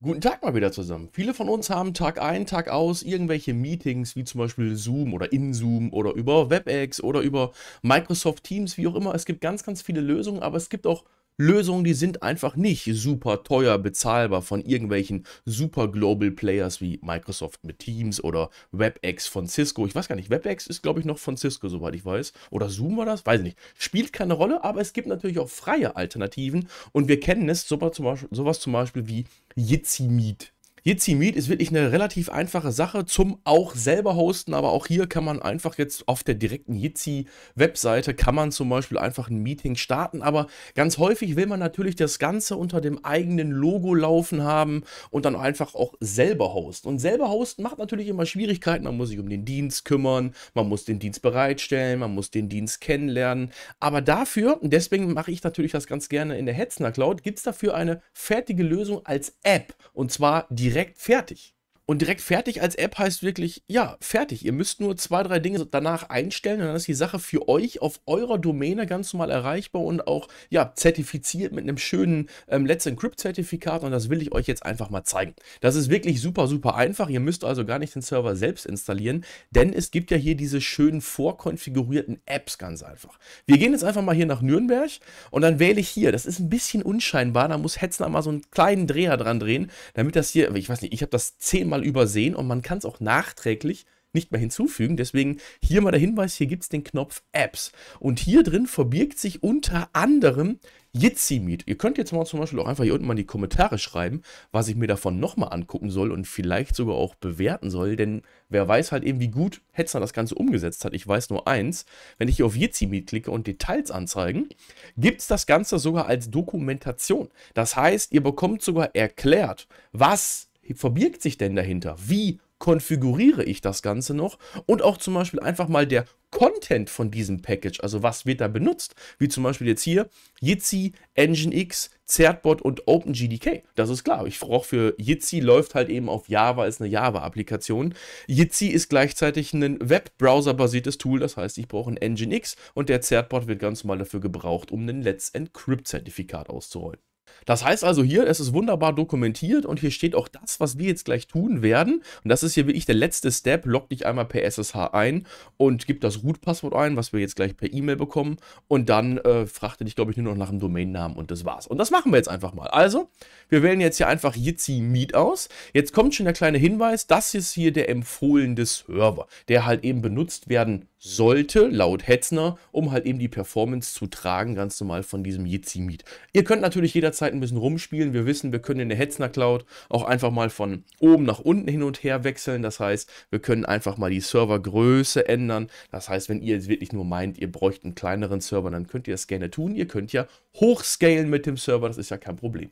Guten Tag mal wieder zusammen. Viele von uns haben Tag ein, Tag aus irgendwelche Meetings wie zum Beispiel Zoom oder in Zoom oder über WebEx oder über Microsoft Teams, wie auch immer. Es gibt ganz, ganz viele Lösungen, aber es gibt auch Lösungen, die sind einfach nicht super teuer bezahlbar von irgendwelchen super Global Players wie Microsoft mit Teams oder WebEx von Cisco. Ich weiß gar nicht, WebEx ist, glaube ich, noch von Cisco, soweit ich weiß. Oder Zoom war das? Weiß ich nicht. Spielt keine Rolle, aber es gibt natürlich auch freie Alternativen und wir kennen es, sowas zum Beispiel wie Jitsi Meet Jitsi Meet ist wirklich eine relativ einfache Sache zum auch selber hosten, aber auch hier kann man einfach jetzt auf der direkten Jitsi Webseite kann man zum Beispiel einfach ein Meeting starten, aber ganz häufig will man natürlich das Ganze unter dem eigenen Logo laufen haben und dann einfach auch selber hosten. Und selber hosten macht natürlich immer Schwierigkeiten, man muss sich um den Dienst kümmern, man muss den Dienst bereitstellen, man muss den Dienst kennenlernen, aber dafür, und deswegen mache ich natürlich das ganz gerne in der Hetzner Cloud, gibt es dafür eine fertige Lösung als App und zwar die direkt fertig. Und direkt fertig als App heißt wirklich, ja, fertig. Ihr müsst nur zwei, drei Dinge danach einstellen und dann ist die Sache für euch auf eurer Domäne ganz normal erreichbar und auch, ja, zertifiziert mit einem schönen ähm, Let's Encrypt-Zertifikat und das will ich euch jetzt einfach mal zeigen. Das ist wirklich super, super einfach. Ihr müsst also gar nicht den Server selbst installieren, denn es gibt ja hier diese schönen vorkonfigurierten Apps ganz einfach. Wir gehen jetzt einfach mal hier nach Nürnberg und dann wähle ich hier. Das ist ein bisschen unscheinbar, da muss Hetzner mal so einen kleinen Dreher dran drehen, damit das hier, ich weiß nicht, ich habe das zehnmal mal übersehen und man kann es auch nachträglich nicht mehr hinzufügen. Deswegen hier mal der Hinweis, hier gibt es den Knopf Apps. Und hier drin verbirgt sich unter anderem Jitsi Meet. Ihr könnt jetzt mal zum Beispiel auch einfach hier unten mal in die Kommentare schreiben, was ich mir davon nochmal angucken soll und vielleicht sogar auch bewerten soll, denn wer weiß halt eben, wie gut Hetzner das Ganze umgesetzt hat. Ich weiß nur eins, wenn ich hier auf Jitsi Meet klicke und Details anzeigen, gibt es das Ganze sogar als Dokumentation. Das heißt, ihr bekommt sogar erklärt, was verbirgt sich denn dahinter? Wie konfiguriere ich das Ganze noch? Und auch zum Beispiel einfach mal der Content von diesem Package, also was wird da benutzt? Wie zum Beispiel jetzt hier Jitsi, Nginx, Zertbot und OpenGDK. Das ist klar. Ich brauche für Jitsi läuft halt eben auf Java, ist eine Java-Applikation. Jitsi ist gleichzeitig ein Webbrowser-basiertes Tool, das heißt, ich brauche ein Nginx und der Zertbot wird ganz normal dafür gebraucht, um ein Let's Encrypt-Zertifikat auszurollen. Das heißt also hier, es ist wunderbar dokumentiert und hier steht auch das, was wir jetzt gleich tun werden. Und das ist hier wirklich der letzte Step. Log dich einmal per SSH ein und gib das Root-Passwort ein, was wir jetzt gleich per E-Mail bekommen. Und dann äh, fragte dich, glaube ich, nur noch nach dem Domainnamen und das war's. Und das machen wir jetzt einfach mal. Also, wir wählen jetzt hier einfach Jitsi Meet aus. Jetzt kommt schon der kleine Hinweis, das ist hier der empfohlene Server, der halt eben benutzt werden sollte, laut Hetzner, um halt eben die Performance zu tragen, ganz normal von diesem Jitsi Meet. Ihr könnt natürlich jederzeit ein bisschen rumspielen. Wir wissen, wir können in der Hetzner Cloud auch einfach mal von oben nach unten hin und her wechseln. Das heißt, wir können einfach mal die Servergröße ändern. Das heißt, wenn ihr jetzt wirklich nur meint, ihr bräucht einen kleineren Server, dann könnt ihr das gerne tun. Ihr könnt ja hochscalen mit dem Server, das ist ja kein Problem.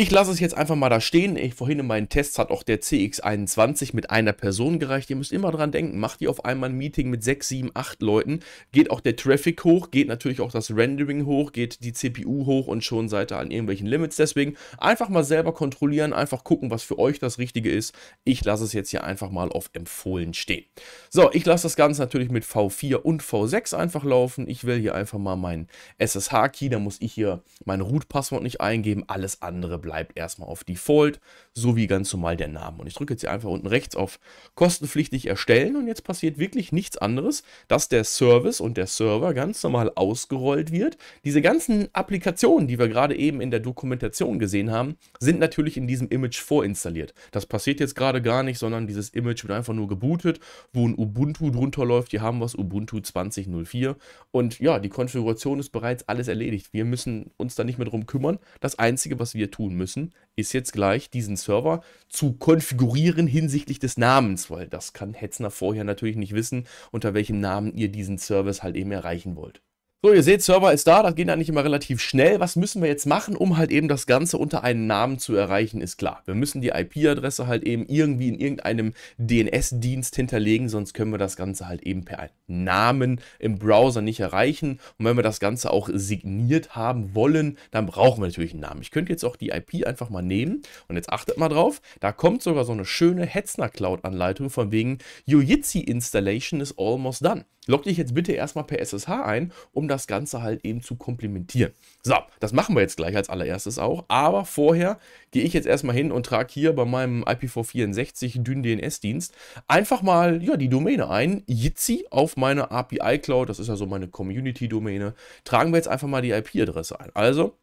Ich lasse es jetzt einfach mal da stehen. Ich, vorhin in meinen Tests hat auch der CX21 mit einer Person gereicht. Ihr müsst immer dran denken, macht ihr auf einmal ein Meeting mit 6, 7, 8 Leuten, geht auch der Traffic hoch, geht natürlich auch das Rendering hoch, geht die CPU hoch und schon seid ihr an irgendwelchen Limits. Deswegen einfach mal selber kontrollieren, einfach gucken, was für euch das Richtige ist. Ich lasse es jetzt hier einfach mal auf empfohlen stehen. So, ich lasse das Ganze natürlich mit V4 und V6 einfach laufen. Ich will hier einfach mal meinen SSH-Key, da muss ich hier mein Root-Passwort nicht eingeben, alles andere bleibt erstmal auf Default, so wie ganz normal der Name. Und ich drücke jetzt hier einfach unten rechts auf kostenpflichtig erstellen und jetzt passiert wirklich nichts anderes, dass der Service und der Server ganz normal ausgerollt wird. Diese ganzen Applikationen, die wir gerade eben in der Dokumentation gesehen haben, sind natürlich in diesem Image vorinstalliert. Das passiert jetzt gerade gar nicht, sondern dieses Image wird einfach nur gebootet, wo ein Ubuntu drunter läuft. Hier haben wir es Ubuntu 2004 und ja, die Konfiguration ist bereits alles erledigt. Wir müssen uns da nicht mehr drum kümmern. Das Einzige, was wir tun, tun müssen, ist jetzt gleich diesen Server zu konfigurieren hinsichtlich des Namens, weil das kann Hetzner vorher natürlich nicht wissen, unter welchem Namen ihr diesen Service halt eben erreichen wollt. So, ihr seht, Server ist da, das geht eigentlich immer relativ schnell. Was müssen wir jetzt machen, um halt eben das Ganze unter einem Namen zu erreichen, ist klar. Wir müssen die IP-Adresse halt eben irgendwie in irgendeinem DNS-Dienst hinterlegen, sonst können wir das Ganze halt eben per Namen im Browser nicht erreichen. Und wenn wir das Ganze auch signiert haben wollen, dann brauchen wir natürlich einen Namen. Ich könnte jetzt auch die IP einfach mal nehmen und jetzt achtet mal drauf, da kommt sogar so eine schöne Hetzner-Cloud-Anleitung von wegen Yoitsi Installation is almost done log dich jetzt bitte erstmal per SSH ein, um das Ganze halt eben zu komplementieren. So, das machen wir jetzt gleich als allererstes auch, aber vorher gehe ich jetzt erstmal hin und trage hier bei meinem IPv64 dünn DNS-Dienst einfach mal ja, die Domäne ein, Jitsi auf meine API Cloud, das ist ja so meine Community-Domäne, tragen wir jetzt einfach mal die IP-Adresse ein. Also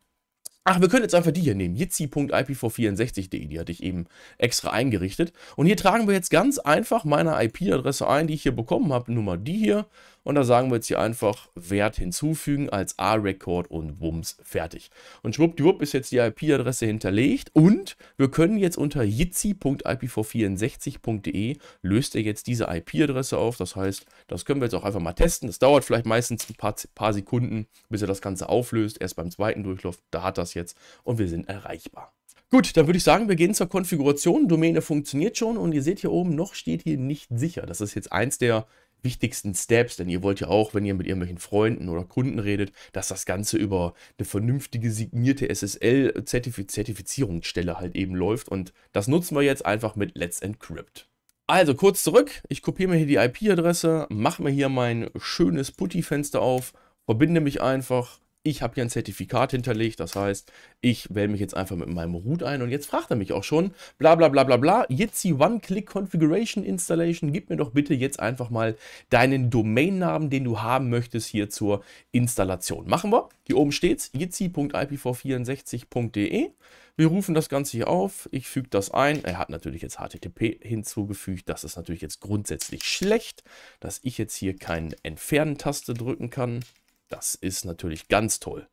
Ach, wir können jetzt einfach die hier nehmen, jitsi.ipv64.de, die hatte ich eben extra eingerichtet. Und hier tragen wir jetzt ganz einfach meine IP-Adresse ein, die ich hier bekommen habe, Nummer die hier, und da sagen wir jetzt hier einfach Wert hinzufügen als A-Record und wumms, fertig. Und schwuppdiwupp ist jetzt die IP-Adresse hinterlegt und wir können jetzt unter jitsi.ipv64.de löst er jetzt diese IP-Adresse auf. Das heißt, das können wir jetzt auch einfach mal testen. Das dauert vielleicht meistens ein paar, paar Sekunden, bis er das Ganze auflöst. Erst beim zweiten Durchlauf, da hat das jetzt und wir sind erreichbar. Gut, dann würde ich sagen, wir gehen zur Konfiguration. Domäne funktioniert schon und ihr seht hier oben, noch steht hier nicht sicher. Das ist jetzt eins der wichtigsten Steps, denn ihr wollt ja auch, wenn ihr mit irgendwelchen Freunden oder Kunden redet, dass das Ganze über eine vernünftige signierte SSL-Zertifizierungsstelle halt eben läuft und das nutzen wir jetzt einfach mit Let's Encrypt. Also kurz zurück, ich kopiere mir hier die IP-Adresse, mache mir hier mein schönes Putty-Fenster auf, verbinde mich einfach ich habe hier ein Zertifikat hinterlegt, das heißt, ich wähle mich jetzt einfach mit meinem Root ein und jetzt fragt er mich auch schon, bla bla bla bla bla, Jitsi One-Click Configuration Installation, gib mir doch bitte jetzt einfach mal deinen Domainnamen, den du haben möchtest, hier zur Installation. Machen wir, hier oben steht's, jitsi.ipv64.de. Wir rufen das Ganze hier auf, ich füge das ein. Er hat natürlich jetzt HTTP hinzugefügt, das ist natürlich jetzt grundsätzlich schlecht, dass ich jetzt hier keine Entfernen-Taste drücken kann. Das ist natürlich ganz toll.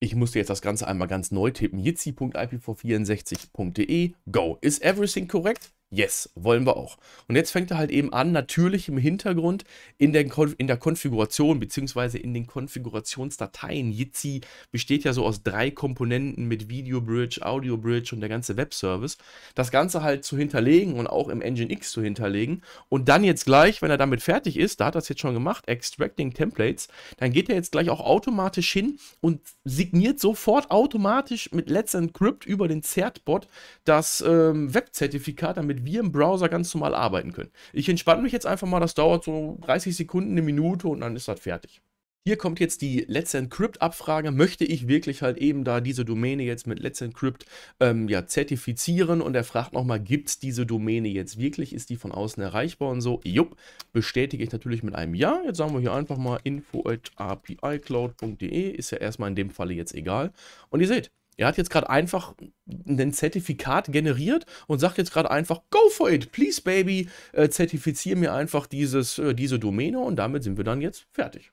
Ich musste jetzt das Ganze einmal ganz neu tippen. Jitsi.ipv64.de. Go. Is everything correct? Yes, wollen wir auch. Und jetzt fängt er halt eben an, natürlich im Hintergrund in der, in der Konfiguration bzw. in den Konfigurationsdateien. Jitsi besteht ja so aus drei Komponenten mit Video Bridge, Audio Bridge und der ganze Webservice. Das Ganze halt zu hinterlegen und auch im Nginx zu hinterlegen. Und dann jetzt gleich, wenn er damit fertig ist, da hat er es jetzt schon gemacht, Extracting Templates, dann geht er jetzt gleich auch automatisch hin und signiert sofort automatisch mit Let's Encrypt über den Zertbot das ähm, Webzertifikat, damit damit wir im Browser ganz normal arbeiten können. Ich entspanne mich jetzt einfach mal, das dauert so 30 Sekunden, eine Minute und dann ist das fertig. Hier kommt jetzt die Let's Encrypt-Abfrage. Möchte ich wirklich halt eben da diese Domäne jetzt mit Let's Encrypt ähm, ja, zertifizieren? Und er fragt nochmal, gibt es diese Domäne jetzt wirklich? Ist die von außen erreichbar und so? Jupp, bestätige ich natürlich mit einem Ja. Jetzt sagen wir hier einfach mal info.apicloud.de. Ist ja erstmal in dem Falle jetzt egal. Und ihr seht, er hat jetzt gerade einfach ein Zertifikat generiert und sagt jetzt gerade einfach, go for it, please baby, äh, zertifiziere mir einfach dieses, äh, diese Domäne und damit sind wir dann jetzt fertig.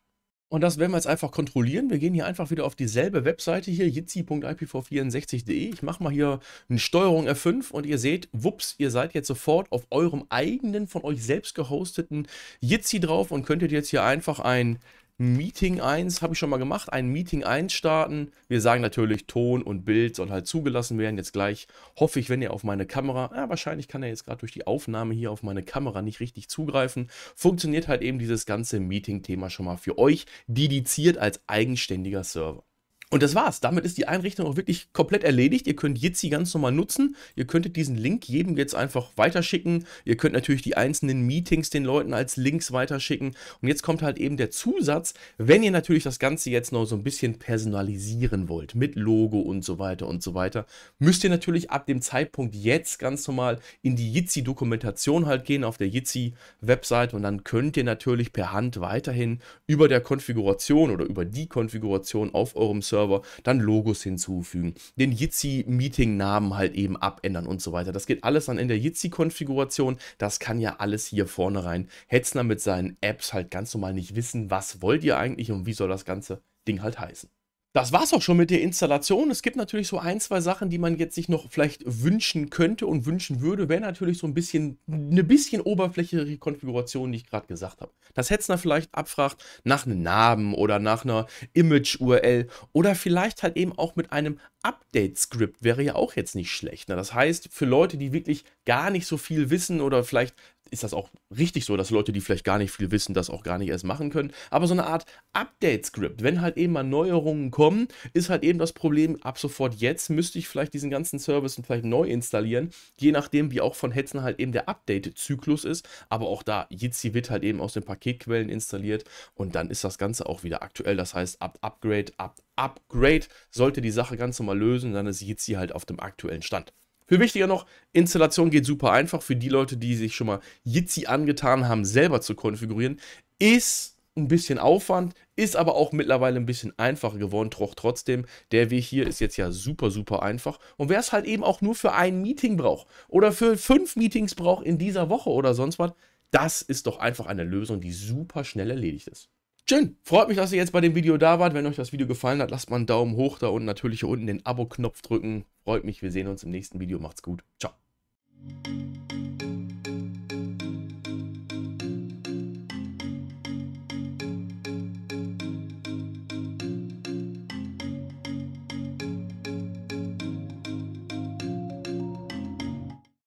Und das werden wir jetzt einfach kontrollieren. Wir gehen hier einfach wieder auf dieselbe Webseite hier, jitsi.ipv64.de. Ich mache mal hier eine Steuerung F5 und ihr seht, wups, ihr seid jetzt sofort auf eurem eigenen, von euch selbst gehosteten Jitsi drauf und könntet jetzt hier einfach ein Meeting 1 habe ich schon mal gemacht, ein Meeting 1 starten. Wir sagen natürlich, Ton und Bild soll halt zugelassen werden. Jetzt gleich hoffe ich, wenn ihr auf meine Kamera, ja, ah, wahrscheinlich kann er jetzt gerade durch die Aufnahme hier auf meine Kamera nicht richtig zugreifen, funktioniert halt eben dieses ganze Meeting-Thema schon mal für euch dediziert als eigenständiger Server. Und das war's. Damit ist die Einrichtung auch wirklich komplett erledigt. Ihr könnt Jitsi ganz normal nutzen. Ihr könntet diesen Link jedem jetzt einfach weiterschicken. Ihr könnt natürlich die einzelnen Meetings den Leuten als Links weiterschicken. Und jetzt kommt halt eben der Zusatz, wenn ihr natürlich das Ganze jetzt noch so ein bisschen personalisieren wollt, mit Logo und so weiter und so weiter, müsst ihr natürlich ab dem Zeitpunkt jetzt ganz normal in die Jitsi-Dokumentation halt gehen, auf der Jitsi-Website. Und dann könnt ihr natürlich per Hand weiterhin über der Konfiguration oder über die Konfiguration auf eurem Server Server, dann Logos hinzufügen, den Jitsi-Meeting-Namen halt eben abändern und so weiter. Das geht alles dann in der Jitsi-Konfiguration. Das kann ja alles hier vorne rein. Hetzner mit seinen Apps halt ganz normal nicht wissen, was wollt ihr eigentlich und wie soll das ganze Ding halt heißen. Das war es auch schon mit der Installation. Es gibt natürlich so ein, zwei Sachen, die man jetzt sich noch vielleicht wünschen könnte und wünschen würde, wäre natürlich so ein bisschen, eine bisschen oberflächliche Konfiguration, die ich gerade gesagt habe. Das Hetzner vielleicht abfragt nach einem Namen oder nach einer Image-URL oder vielleicht halt eben auch mit einem Update-Script wäre ja auch jetzt nicht schlecht. Ne? Das heißt, für Leute, die wirklich gar nicht so viel wissen oder vielleicht ist das auch richtig so, dass Leute, die vielleicht gar nicht viel wissen, das auch gar nicht erst machen können. Aber so eine Art update script wenn halt eben mal Neuerungen kommen, ist halt eben das Problem, ab sofort jetzt müsste ich vielleicht diesen ganzen Service vielleicht neu installieren, je nachdem, wie auch von Hetzen halt eben der Update-Zyklus ist. Aber auch da, Jitsi wird halt eben aus den Paketquellen installiert und dann ist das Ganze auch wieder aktuell. Das heißt, ab Upgrade, ab Upgrade sollte die Sache ganz normal lösen, dann ist Jitsi halt auf dem aktuellen Stand. Viel wichtiger noch, Installation geht super einfach für die Leute, die sich schon mal Jitsi angetan haben, selber zu konfigurieren. Ist ein bisschen Aufwand, ist aber auch mittlerweile ein bisschen einfacher geworden, doch trotzdem, der Weg hier ist jetzt ja super, super einfach. Und wer es halt eben auch nur für ein Meeting braucht oder für fünf Meetings braucht in dieser Woche oder sonst was, das ist doch einfach eine Lösung, die super schnell erledigt ist. Schön. Freut mich, dass ihr jetzt bei dem Video da wart. Wenn euch das Video gefallen hat, lasst mal einen Daumen hoch da und natürlich hier unten den Abo-Knopf drücken. Freut mich. Wir sehen uns im nächsten Video. Macht's gut. Ciao.